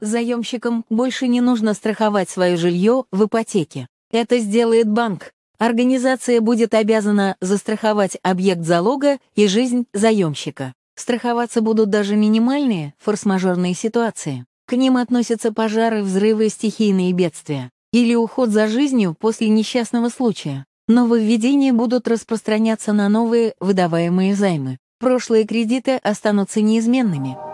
Заемщикам больше не нужно страховать свое жилье в ипотеке. Это сделает банк. Организация будет обязана застраховать объект залога и жизнь заемщика. Страховаться будут даже минимальные форс-мажорные ситуации. К ним относятся пожары, взрывы, стихийные бедствия или уход за жизнью после несчастного случая. Нововведения будут распространяться на новые выдаваемые займы. Прошлые кредиты останутся неизменными.